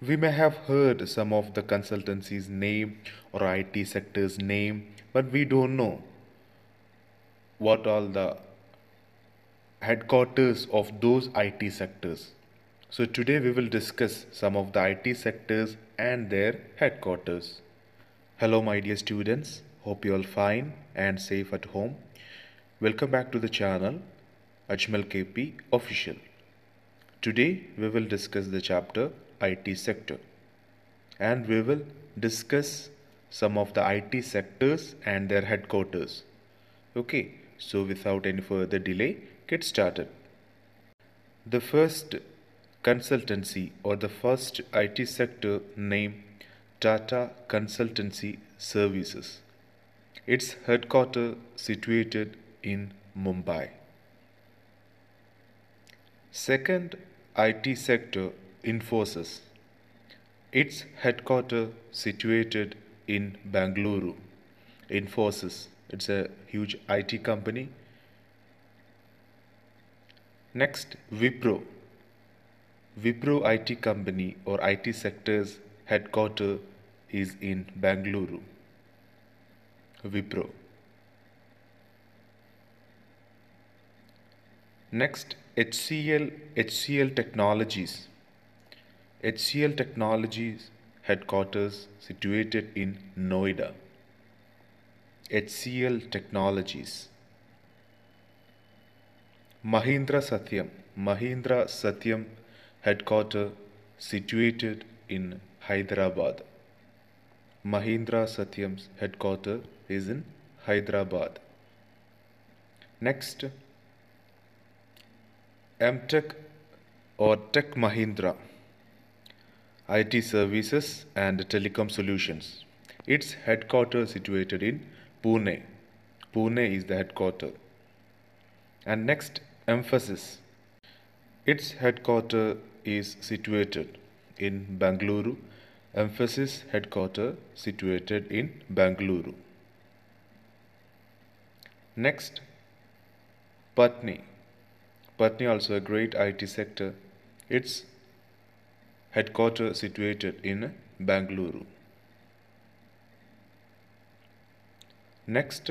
We may have heard some of the consultancy's name or IT sector's name, but we don't know what all the headquarters of those IT sectors. So today we will discuss some of the IT sectors and their headquarters. Hello my dear students, hope you all fine and safe at home. Welcome back to the channel Ajmal KP Official. Today we will discuss the chapter IT sector. And we will discuss some of the IT sectors and their headquarters. Okay, so without any further delay, get started. The first consultancy or the first IT sector name Tata Consultancy Services. Its headquarters situated in Mumbai. Second IT sector Infosys. Its headquarters situated in Bangalore. Infosys, it's a huge IT company. Next, Wipro. Wipro IT company or IT sector's headquarters is in Bangalore. Wipro. Next, HCL HCL Technologies. HCL Technologies headquarters situated in Noida. HCL Technologies. Mahindra Satyam. Mahindra Satyam headquarters situated in Hyderabad. Mahindra Satyam's headquarters is in Hyderabad. Next, MTech or Tech Mahindra. IT services and telecom solutions. Its headquarters situated in Pune. Pune is the headquarters. And next, emphasis. Its headquarters is situated in Bangalore. Emphasis headquarters situated in Bangalore. Next, Patni. Patni also a great IT sector. Its headquarters situated in Bangalore. Next,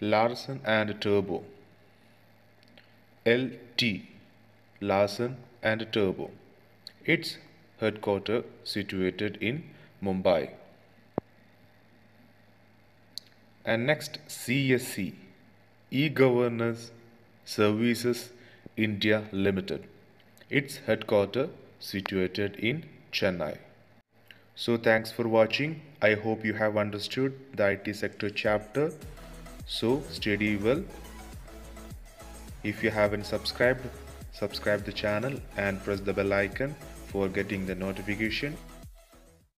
Larsen and Turbo. LT Larsen and Turbo. Its headquarters situated in Mumbai. And next CSC E-Governance Services India Limited its headquarter situated in Chennai. So thanks for watching. I hope you have understood the IT sector chapter. So study well. If you haven't subscribed, subscribe the channel and press the bell icon for getting the notification